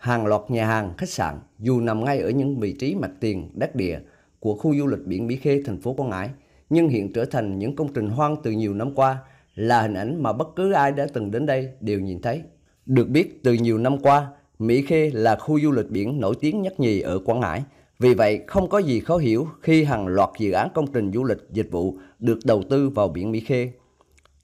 Hàng loạt nhà hàng, khách sạn dù nằm ngay ở những vị trí mặt tiền, đất địa của khu du lịch biển Mỹ Khê, thành phố Quảng Ngãi, nhưng hiện trở thành những công trình hoang từ nhiều năm qua là hình ảnh mà bất cứ ai đã từng đến đây đều nhìn thấy. Được biết, từ nhiều năm qua, Mỹ Khê là khu du lịch biển nổi tiếng nhất nhì ở Quảng Ngãi. Vì vậy, không có gì khó hiểu khi hàng loạt dự án công trình du lịch dịch vụ được đầu tư vào biển Mỹ Khê.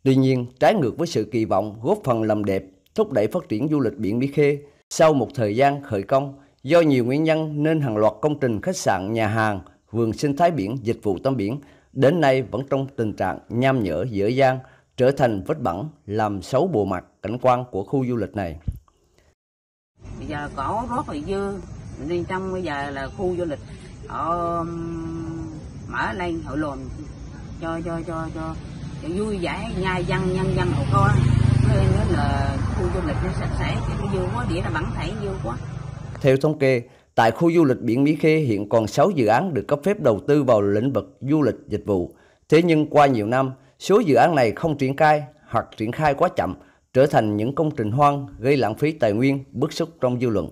Tuy nhiên, trái ngược với sự kỳ vọng góp phần làm đẹp, thúc đẩy phát triển du lịch biển Mỹ Khê, sau một thời gian khởi công, do nhiều nguyên nhân nên hàng loạt công trình khách sạn, nhà hàng, vườn sinh thái biển, dịch vụ tắm biển đến nay vẫn trong tình trạng nham nhở dở dang, trở thành vết bẩn làm xấu bộ mặt cảnh quan của khu du lịch này. Bây giờ cỏ rất là dư, nên trong bây giờ là khu du lịch họ ờ, mở lên hội lồn cho cho cho cho, cho vui vẻ nhai dân nhân dân hậu coi theo thống kê tại khu du lịch biển Mỹ Khê hiện còn 6 dự án được cấp phép đầu tư vào lĩnh vực du lịch dịch vụ thế nhưng qua nhiều năm số dự án này không triển khai hoặc triển khai quá chậm trở thành những công trình hoang gây lãng phí tài nguyên bức xúc trong dư luận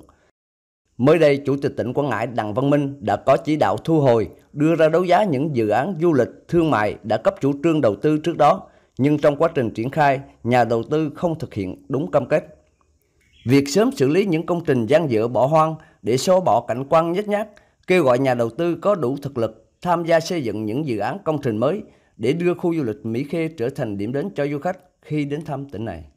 Mới đây, Chủ tịch tỉnh Quảng Ngãi Đặng Văn Minh đã có chỉ đạo thu hồi, đưa ra đấu giá những dự án du lịch, thương mại đã cấp chủ trương đầu tư trước đó, nhưng trong quá trình triển khai, nhà đầu tư không thực hiện đúng cam kết. Việc sớm xử lý những công trình gian dở bỏ hoang để xóa bỏ cảnh quan nhếch nhác, kêu gọi nhà đầu tư có đủ thực lực tham gia xây dựng những dự án công trình mới để đưa khu du lịch Mỹ Khê trở thành điểm đến cho du khách khi đến thăm tỉnh này.